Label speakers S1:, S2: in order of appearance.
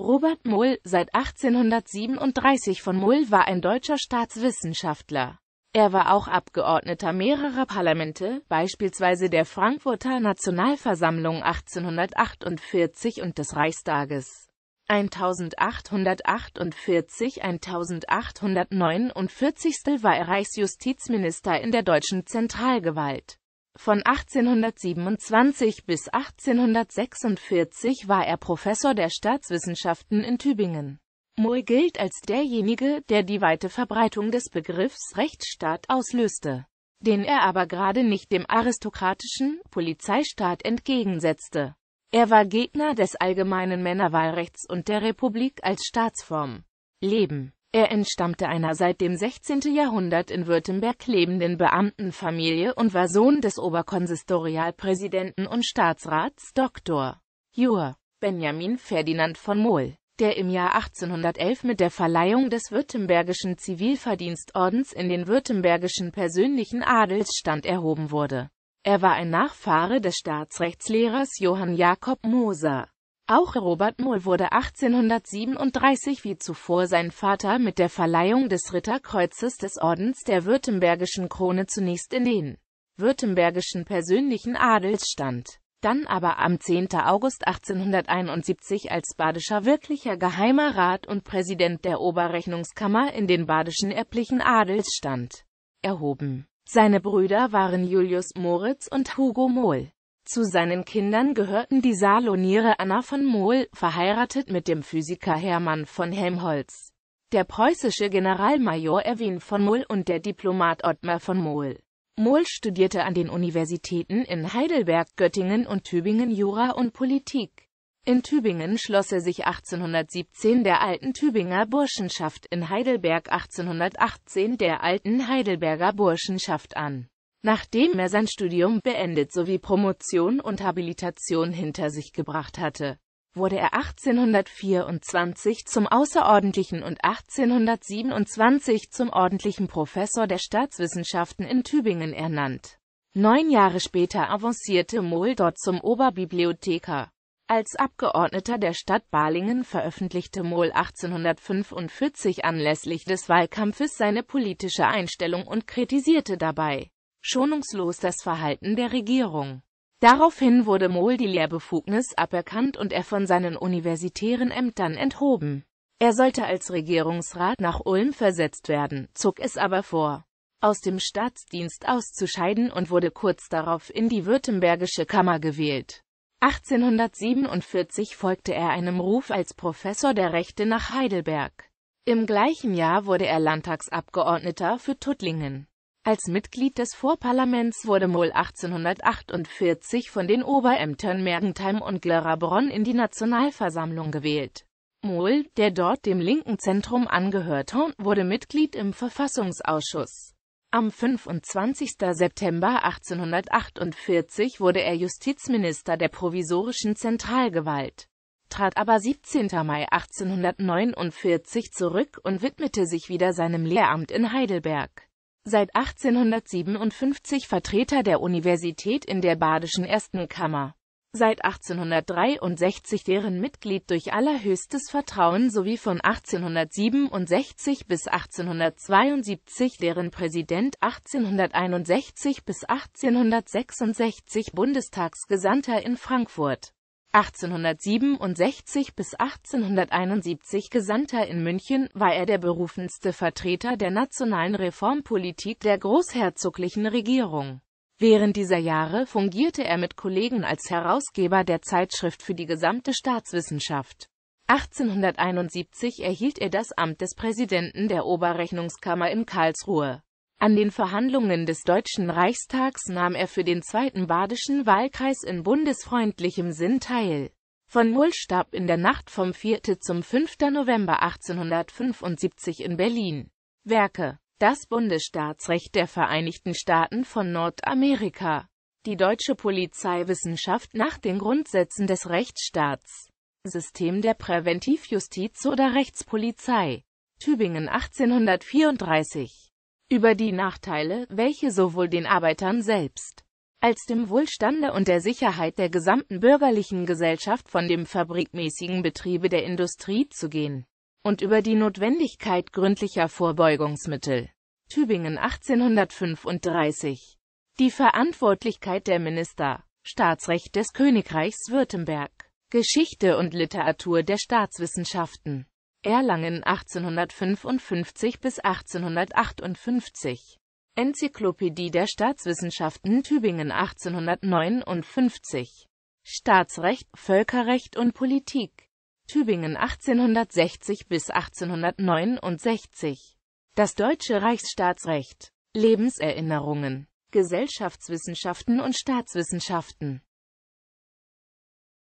S1: Robert Mohl, seit 1837 von Mohl war ein deutscher Staatswissenschaftler. Er war auch Abgeordneter mehrerer Parlamente, beispielsweise der Frankfurter Nationalversammlung 1848 und des Reichstages 1848 1849 war er Reichsjustizminister in der deutschen Zentralgewalt. Von 1827 bis 1846 war er Professor der Staatswissenschaften in Tübingen. Mohl gilt als derjenige, der die weite Verbreitung des Begriffs Rechtsstaat auslöste, den er aber gerade nicht dem aristokratischen Polizeistaat entgegensetzte. Er war Gegner des allgemeinen Männerwahlrechts und der Republik als Staatsform. Leben er entstammte einer seit dem 16. Jahrhundert in Württemberg lebenden Beamtenfamilie und war Sohn des Oberkonsistorialpräsidenten und Staatsrats Dr. Jur. Benjamin Ferdinand von Mohl, der im Jahr 1811 mit der Verleihung des Württembergischen Zivilverdienstordens in den württembergischen persönlichen Adelsstand erhoben wurde. Er war ein Nachfahre des Staatsrechtslehrers Johann Jakob Moser. Auch Robert Mohl wurde 1837 wie zuvor sein Vater mit der Verleihung des Ritterkreuzes des Ordens der Württembergischen Krone zunächst in den württembergischen persönlichen Adelsstand, dann aber am 10. August 1871 als badischer wirklicher Geheimer Rat und Präsident der Oberrechnungskammer in den badischen erblichen Adelsstand erhoben. Seine Brüder waren Julius Moritz und Hugo Mohl. Zu seinen Kindern gehörten die Saloniere Anna von Mohl, verheiratet mit dem Physiker Hermann von Helmholtz, der preußische Generalmajor Erwin von Mohl und der Diplomat Ottmar von Mohl. Mohl studierte an den Universitäten in Heidelberg, Göttingen und Tübingen Jura und Politik. In Tübingen schloss er sich 1817 der alten Tübinger Burschenschaft, in Heidelberg 1818 der alten Heidelberger Burschenschaft an nachdem er sein Studium beendet sowie Promotion und Habilitation hinter sich gebracht hatte, wurde er 1824 zum außerordentlichen und 1827 zum ordentlichen Professor der Staatswissenschaften in Tübingen ernannt. Neun Jahre später avancierte Mohl dort zum Oberbibliotheker. Als Abgeordneter der Stadt Balingen veröffentlichte Mohl 1845 anlässlich des Wahlkampfes seine politische Einstellung und kritisierte dabei schonungslos das Verhalten der Regierung. Daraufhin wurde Mohl die Lehrbefugnis aberkannt und er von seinen universitären Ämtern enthoben. Er sollte als Regierungsrat nach Ulm versetzt werden, zog es aber vor, aus dem Staatsdienst auszuscheiden und wurde kurz darauf in die Württembergische Kammer gewählt. 1847 folgte er einem Ruf als Professor der Rechte nach Heidelberg. Im gleichen Jahr wurde er Landtagsabgeordneter für Tuttlingen. Als Mitglied des Vorparlaments wurde Mohl 1848 von den Oberämtern Mergentheim und Glerabbronn in die Nationalversammlung gewählt. Mohl, der dort dem linken Zentrum angehörte, wurde Mitglied im Verfassungsausschuss. Am 25. September 1848 wurde er Justizminister der provisorischen Zentralgewalt, trat aber 17. Mai 1849 zurück und widmete sich wieder seinem Lehramt in Heidelberg seit 1857 Vertreter der Universität in der Badischen Ersten Kammer, seit 1863 deren Mitglied durch allerhöchstes Vertrauen sowie von 1867 bis 1872 deren Präsident, 1861 bis 1866 Bundestagsgesandter in Frankfurt 1867 bis 1871 Gesandter in München, war er der berufenste Vertreter der nationalen Reformpolitik der großherzoglichen Regierung. Während dieser Jahre fungierte er mit Kollegen als Herausgeber der Zeitschrift für die gesamte Staatswissenschaft. 1871 erhielt er das Amt des Präsidenten der Oberrechnungskammer in Karlsruhe. An den Verhandlungen des Deutschen Reichstags nahm er für den zweiten badischen Wahlkreis in bundesfreundlichem Sinn teil. Von Mull starb in der Nacht vom 4. zum 5. November 1875 in Berlin. Werke Das Bundesstaatsrecht der Vereinigten Staaten von Nordamerika Die deutsche Polizeiwissenschaft nach den Grundsätzen des Rechtsstaats System der Präventivjustiz oder Rechtspolizei Tübingen 1834 über die Nachteile, welche sowohl den Arbeitern selbst als dem Wohlstande und der Sicherheit der gesamten bürgerlichen Gesellschaft von dem fabrikmäßigen Betriebe der Industrie zu gehen, und über die Notwendigkeit gründlicher Vorbeugungsmittel. Tübingen 1835 Die Verantwortlichkeit der Minister Staatsrecht des Königreichs Württemberg Geschichte und Literatur der Staatswissenschaften Erlangen 1855 bis 1858 Enzyklopädie der Staatswissenschaften Tübingen 1859 Staatsrecht, Völkerrecht und Politik Tübingen 1860 bis 1869 Das deutsche Reichsstaatsrecht Lebenserinnerungen Gesellschaftswissenschaften und Staatswissenschaften